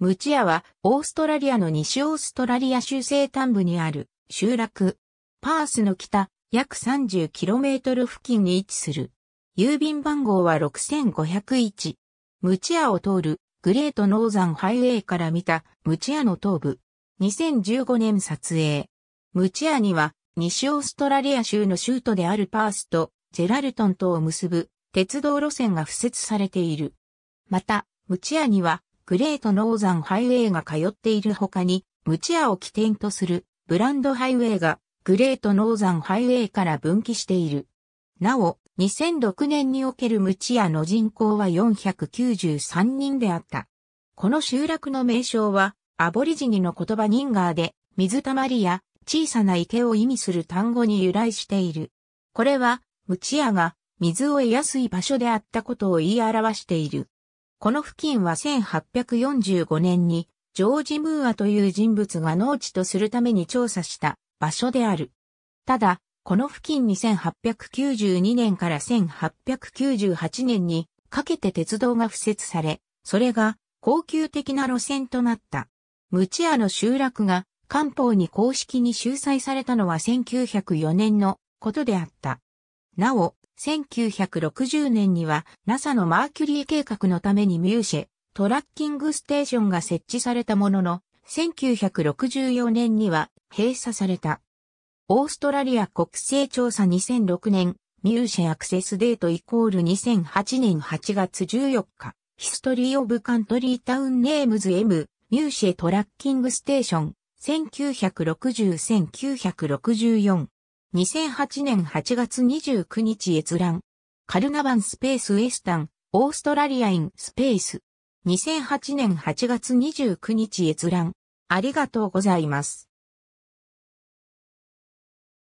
ムチアは、オーストラリアの西オーストラリア州西端部にある集落。パースの北、約 30km 付近に位置する。郵便番号は6501。ムチアを通るグレートノーザンハイウェイから見たムチアの東部。2015年撮影。ムチアには西オーストラリア州の州都であるパースとジェラルトンとを結ぶ鉄道路線が付設されている。また、ムチアにはグレートノーザンハイウェイが通っている他に、ムチアを起点とするブランドハイウェイがグレートノーザンハイウェイから分岐している。なお、2006年におけるムチアの人口は493人であった。この集落の名称は、アボリジニの言葉ニンガーで、水たまりや小さな池を意味する単語に由来している。これは、ムチアが水を得やすい場所であったことを言い表している。この付近は1845年にジョージ・ムーアという人物が農地とするために調査した場所である。ただ、この付近に1892年から1898年にかけて鉄道が敷設され、それが高級的な路線となった。ムチアの集落が官報に公式に収載されたのは1904年のことであった。なお、1960年には NASA のマーキュリー計画のためにミューシェ、トラッキングステーションが設置されたものの、1964年には閉鎖された。オーストラリア国勢調査2006年、ミューシェアクセスデートイコール2008年8月14日、ヒストリーオブカントリータウンネームズ M、ミューシェトラッキングステーション、1960-1964 2008年8月29日閲覧。カルナバンスペースウエスタン、オーストラリアインスペース。2008年8月29日閲覧。ありがとうございます。